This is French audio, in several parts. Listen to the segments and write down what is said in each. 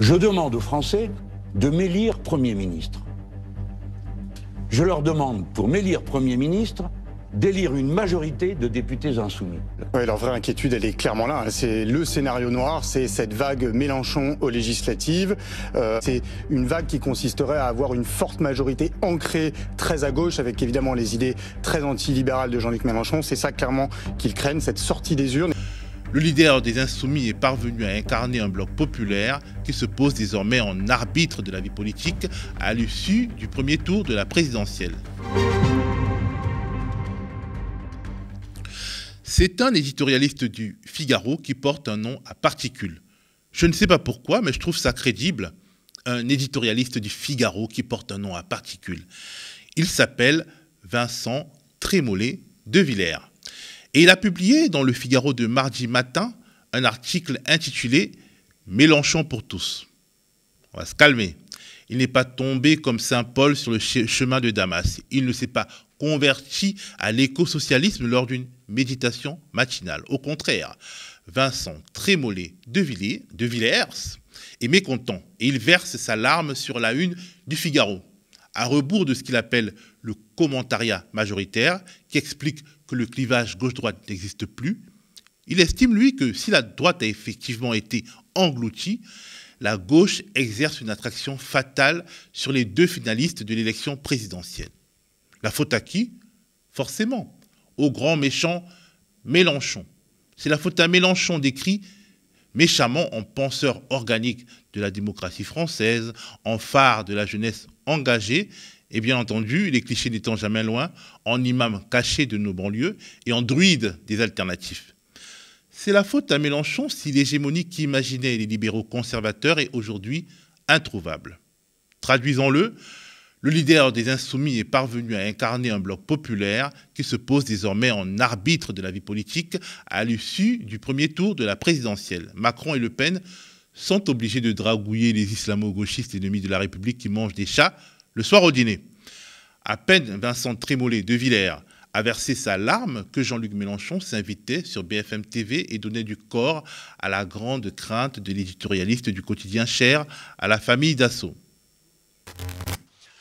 Je demande aux Français de m'élire Premier ministre. Je leur demande, pour m'élire Premier ministre, d'élire une majorité de députés insoumis. Oui, leur vraie inquiétude, elle est clairement là. Hein. C'est le scénario noir, c'est cette vague Mélenchon aux législatives. Euh, c'est une vague qui consisterait à avoir une forte majorité ancrée très à gauche, avec évidemment les idées très anti-libérales de Jean-Luc Mélenchon. C'est ça clairement qu'ils craignent, cette sortie des urnes le leader des Insoumis est parvenu à incarner un bloc populaire qui se pose désormais en arbitre de la vie politique à l'issue du premier tour de la présidentielle. C'est un éditorialiste du Figaro qui porte un nom à particules. Je ne sais pas pourquoi, mais je trouve ça crédible. Un éditorialiste du Figaro qui porte un nom à particules. Il s'appelle Vincent Trémollet de Villers. Et il a publié dans le Figaro de mardi matin un article intitulé Mélenchon pour tous. On va se calmer. Il n'est pas tombé comme Saint Paul sur le chemin de Damas. Il ne s'est pas converti à l'écosocialisme lors d'une méditation matinale. Au contraire, Vincent Trémollet de de Villers est mécontent et il verse sa larme sur la une du Figaro à rebours de ce qu'il appelle le commentariat majoritaire, qui explique que le clivage gauche-droite n'existe plus. Il estime, lui, que si la droite a effectivement été engloutie, la gauche exerce une attraction fatale sur les deux finalistes de l'élection présidentielle. La faute à qui Forcément, au grand méchant Mélenchon. C'est la faute à Mélenchon décrit méchamment en penseur organique de la démocratie française, en phare de la jeunesse engagée, et bien entendu, les clichés n'étant jamais loin, en imam caché de nos banlieues et en druide des alternatifs. C'est la faute à Mélenchon si l'hégémonie qu'imaginaient les libéraux conservateurs est aujourd'hui introuvable. Traduisons-le, le leader des Insoumis est parvenu à incarner un bloc populaire qui se pose désormais en arbitre de la vie politique à l'issue du premier tour de la présidentielle. Macron et Le Pen sont obligés de dragouiller les islamo-gauchistes ennemis de la République qui mangent des chats le soir au dîner. À peine Vincent Trémollet de Villers a versé sa larme que Jean-Luc Mélenchon s'invitait sur BFM TV et donnait du corps à la grande crainte de l'éditorialiste du quotidien cher à la famille Dassault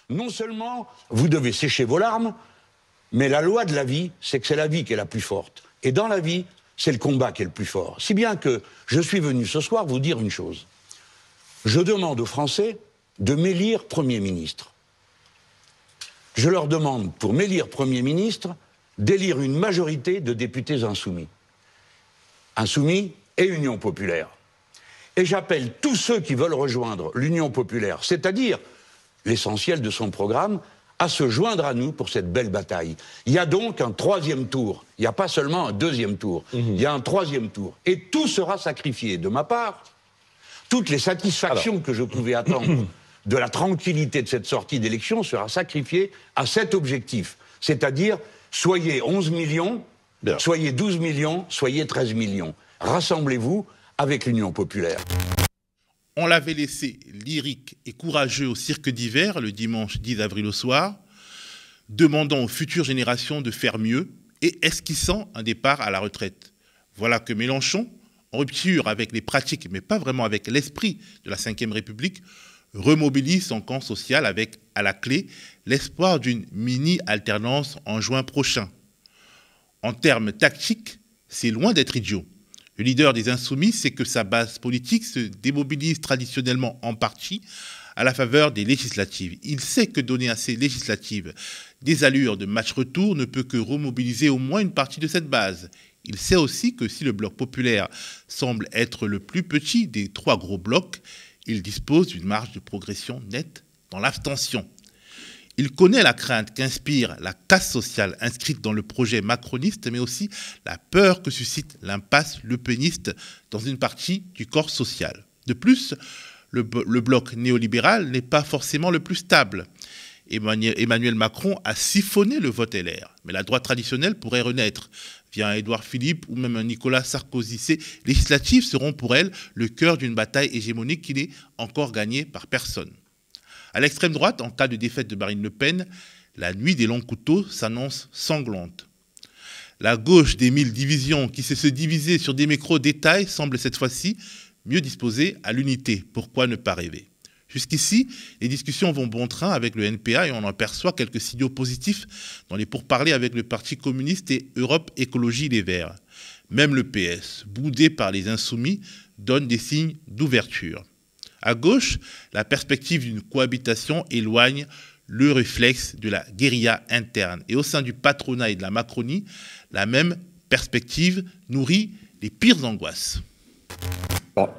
non seulement vous devez sécher vos larmes, mais la loi de la vie, c'est que c'est la vie qui est la plus forte. Et dans la vie, c'est le combat qui est le plus fort. Si bien que je suis venu ce soir vous dire une chose. Je demande aux Français de m'élire Premier ministre. Je leur demande, pour m'élire Premier ministre, d'élire une majorité de députés insoumis. Insoumis et Union populaire. Et j'appelle tous ceux qui veulent rejoindre l'Union populaire, c'est-à-dire l'essentiel de son programme, à se joindre à nous pour cette belle bataille. Il y a donc un troisième tour. Il n'y a pas seulement un deuxième tour. Mhm. Il y a un troisième tour. Et tout sera sacrifié. De ma part, toutes les satisfactions que je pouvais attendre de la tranquillité de cette sortie d'élection sera sacrifiée à cet objectif. C'est-à-dire, soyez 11 millions, soyez 12 millions, soyez 13 millions. Rassemblez-vous avec l'Union populaire. On l'avait laissé lyrique et courageux au cirque d'hiver le dimanche 10 avril au soir, demandant aux futures générations de faire mieux et esquissant un départ à la retraite. Voilà que Mélenchon, en rupture avec les pratiques, mais pas vraiment avec l'esprit de la Ve République, remobilise son camp social avec, à la clé, l'espoir d'une mini-alternance en juin prochain. En termes tactiques, c'est loin d'être idiot. Le leader des insoumis, sait que sa base politique se démobilise traditionnellement en partie à la faveur des législatives. Il sait que donner à ces législatives des allures de match retour ne peut que remobiliser au moins une partie de cette base. Il sait aussi que si le bloc populaire semble être le plus petit des trois gros blocs, il dispose d'une marge de progression nette dans l'abstention. Il connaît la crainte qu'inspire la casse sociale inscrite dans le projet macroniste, mais aussi la peur que suscite l'impasse lepeniste dans une partie du corps social. De plus, le, bloc néolibéral n'est pas forcément le plus stable. Emmanuel Macron a siphonné le vote LR, mais la droite traditionnelle pourrait renaître via un Édouard Philippe ou même un Nicolas Sarkozy. Ces législatives seront pour elle le cœur d'une bataille hégémonique qui n'est encore gagnée par personne. À l'extrême droite, en cas de défaite de Marine Le Pen, la nuit des longs couteaux s'annonce sanglante. La gauche des mille divisions qui sait se diviser sur des micro-détails semble cette fois-ci mieux disposée à l'unité. Pourquoi ne pas rêver Jusqu'ici, les discussions vont bon train avec le NPA et on aperçoit quelques signaux positifs dans les pourparlers avec le Parti communiste et Europe Écologie Les Verts. Même le PS, boudé par les insoumis, donne des signes d'ouverture. À gauche, la perspective d'une cohabitation éloigne le réflexe de la guérilla interne. Et au sein du patronat et de la Macronie, la même perspective nourrit les pires angoisses.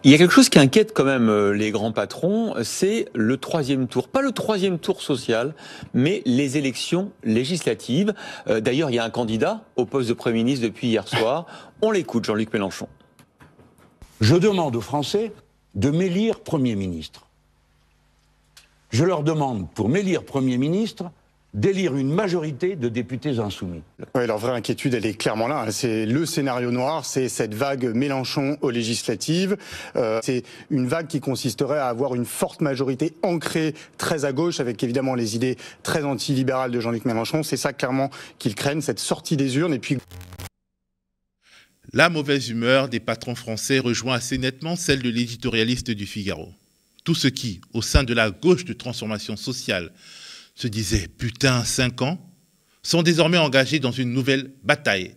il y a quelque chose qui inquiète quand même euh, les grands patrons, c'est le troisième tour. Pas le troisième tour social, mais les élections législatives. Euh, d'ailleurs, il y a un candidat au poste de Premier ministre depuis hier soir. On l'écoute, Jean-Luc Mélenchon. Je demande aux Français de m'élire Premier ministre. Je leur demande, pour m'élire Premier ministre, d'élire une majorité de députés insoumis. Oui, leur vraie inquiétude, elle est clairement là. Hein. C'est le scénario noir, c'est cette vague Mélenchon aux législatives. Euh, c'est une vague qui consisterait à avoir une forte majorité ancrée très à gauche, avec évidemment les idées très antilibérales de Jean-Luc Mélenchon. C'est ça clairement qu'ils craignent, cette sortie des urnes. Et puis... La mauvaise humeur des patrons français rejoint assez nettement celle de l'éditorialiste du Figaro. Tout ce qui, au sein de la gauche de transformation sociale, se disait putain cinq ans, sont désormais engagés dans une nouvelle bataille.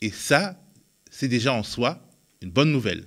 Et ça, c'est déjà en soi une bonne nouvelle.